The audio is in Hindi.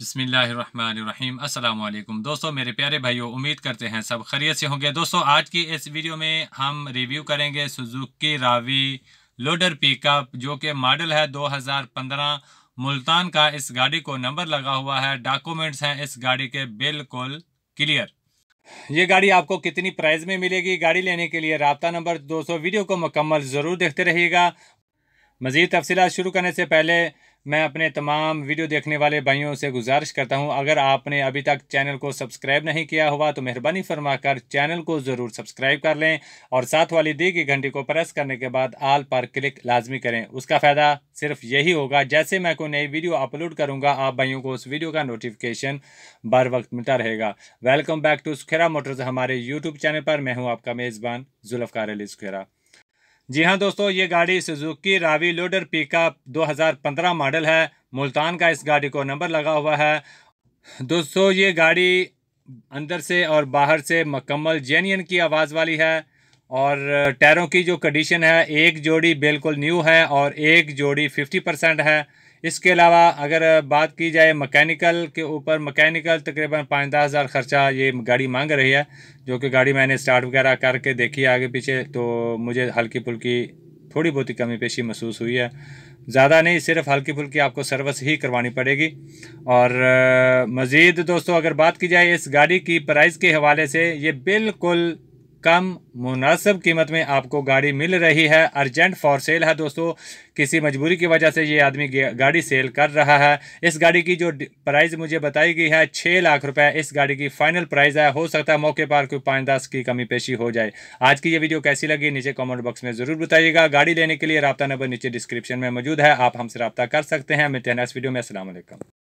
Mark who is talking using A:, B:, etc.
A: बसमीम् अल्लाम दोस्तों मेरे प्यारे भाइयों उम्मीद करते हैं सब खरीत से होंगे दोस्तों आज की इस वीडियो में हम रिव्यू करेंगे सुजुकी रावी लोडर पिकअप जो कि मॉडल है 2015 मुल्तान का इस गाड़ी को नंबर लगा हुआ है डॉक्यूमेंट्स हैं इस गाड़ी के बिल्कुल क्लियर ये गाड़ी आपको कितनी प्राइस में मिलेगी गाड़ी लेने के लिए रबता नंबर दोस्तों वीडियो को मुकम्मल ज़रूर देखते रहिएगा मज़ीद तफसीत शुरू करने से पहले मैं अपने तमाम वीडियो देखने वाले भाइयों से गुजारिश करता हूं अगर आपने अभी तक चैनल को सब्सक्राइब नहीं किया हुआ तो मेहरबानी फरमाकर चैनल को ज़रूर सब्सक्राइब कर लें और साथ वाली दी गई घंटी को प्रेस करने के बाद आल पर क्लिक लाजमी करें उसका फ़ायदा सिर्फ यही होगा जैसे मैं कोई नई वीडियो अपलोड करूँगा आप भाइयों को उस वीडियो का नोटिफिकेशन बर वक्त मिलता रहेगा वेलकम बैक टू स्खेरा मोटर्स हमारे यूट्यूब चैनल पर मैं हूँ आपका मेज़बान जुल्फ़ार अली स्खेरा जी हाँ दोस्तों ये गाड़ी Suzuki Ravi loader pickup 2015 model है मुल्तान का इस गाड़ी को नंबर लगा हुआ है दोस्तों ये गाड़ी अंदर से और बाहर से मकम्मल जेनियन की आवाज़ वाली है और टायरों की जो कंडीशन है एक जोड़ी बिल्कुल न्यू है और एक जोड़ी 50 परसेंट है इसके अलावा अगर बात की जाए मकैनिकल के ऊपर मकैनिकल तकरीबन पाँच दस हज़ार खर्चा ये गाड़ी मांग रही है जो कि गाड़ी मैंने स्टार्ट वगैरह करके देखी आगे पीछे तो मुझे हल्की फुल्की थोड़ी बहुत ही कमी पेशी महसूस हुई है ज़्यादा नहीं सिर्फ हल्की फुल्की आपको सर्विस ही करवानी पड़ेगी और मज़ीद दोस्तों अगर बात की जाए इस गाड़ी की प्राइस के हवाले से ये बिल्कुल कम मुनासब कीमत में आपको गाड़ी मिल रही है अर्जेंट फॉर सेल है दोस्तों किसी मजबूरी की वजह से ये आदमी गाड़ी सेल कर रहा है इस गाड़ी की जो प्राइस मुझे बताई गई है छः लाख रुपए इस गाड़ी की फाइनल प्राइस है हो सकता है मौके पर कोई पाँच दस की कमी पेशी हो जाए आज की ये वीडियो कैसी लगी नीचे कॉमेंट बॉक्स में ज़रूर बताइएगा गाड़ी लेने के लिए रबा नंबर नीचे डिस्क्रिप्शन में मौजूद है आप हमसे रबा कर सकते हैं मिलते हैं नेक्स्ट वीडियो में असल